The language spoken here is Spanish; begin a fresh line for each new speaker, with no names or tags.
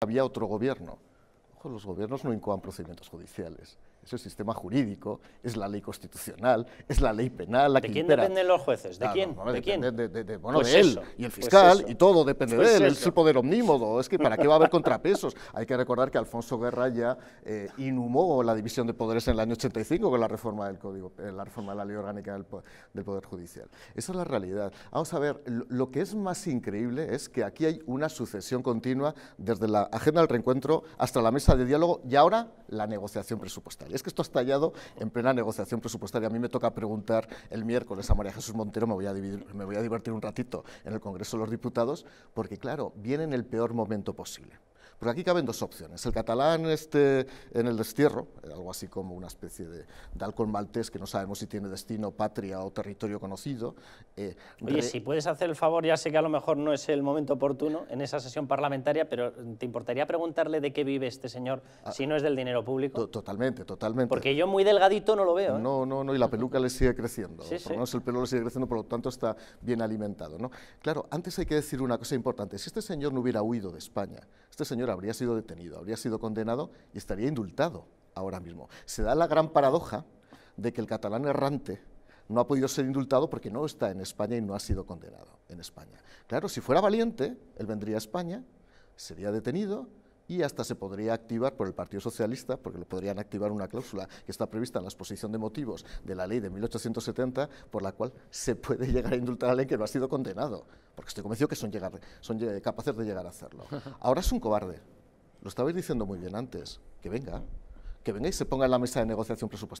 había otro gobierno. los gobiernos no incoan procedimientos judiciales es el sistema jurídico, es la ley constitucional, es la ley penal, ¿De quién dependen los jueces? ¿De quién? ¿De, bueno, pues de él y el pues fiscal y todo depende de pues él, es el poder omnímodo, es que ¿para qué va a haber contrapesos? Hay que recordar que Alfonso Guerra ya eh, inhumó la división de poderes en el año 85 con la reforma del Código, eh, la reforma de la ley orgánica del, Poder Judicial. Esa es la realidad. Vamos a ver, lo que es más increíble es que aquí hay una sucesión continua desde la agenda del reencuentro hasta la mesa de diálogo y ahora la negociación presupuestaria es que esto ha estallado en plena negociación presupuestaria. A mí me toca preguntar el miércoles a María Jesús Montero, me voy a, me voy a divertir un ratito en el Congreso de los Diputados, porque claro, viene en el peor momento posible. Porque aquí caben dos opciones. El catalán este, en el destierro, eh, algo así como una especie de, de alcohol maltés que no sabemos si tiene destino, patria o territorio conocido. Eh, Oye, si
puedes hacer el favor, ya sé que a lo mejor no es el momento oportuno en esa sesión parlamentaria, pero mm, ¿te importaría preguntarle de qué vive este señor ah, si no es del dinero público? Totalmente, totalmente. Porque yo muy delgadito no lo veo. ¿eh?
No, no, no, y la peluca le sigue creciendo. Sí, por lo menos el pelo le sigue creciendo, por lo tanto está bien alimentado. ¿no? Claro, antes hay que decir una cosa importante. Si este señor no hubiera huido de España, este señor habría sido detenido, habría sido condenado y estaría indultado ahora mismo. Se da la gran paradoja de que el catalán errante no ha podido ser indultado porque no está en España y no ha sido condenado en España. Claro, si fuera valiente, él vendría a España, sería detenido, y hasta se podría activar por el Partido Socialista, porque lo podrían activar una cláusula que está prevista en la exposición de motivos de la ley de 1870, por la cual se puede llegar a indultar a alguien que no ha sido condenado, porque estoy convencido que son, son capaces de llegar a hacerlo. Ahora es un cobarde, lo estabais diciendo muy bien antes, que venga, que venga y se ponga en la mesa de negociación presupuestaria.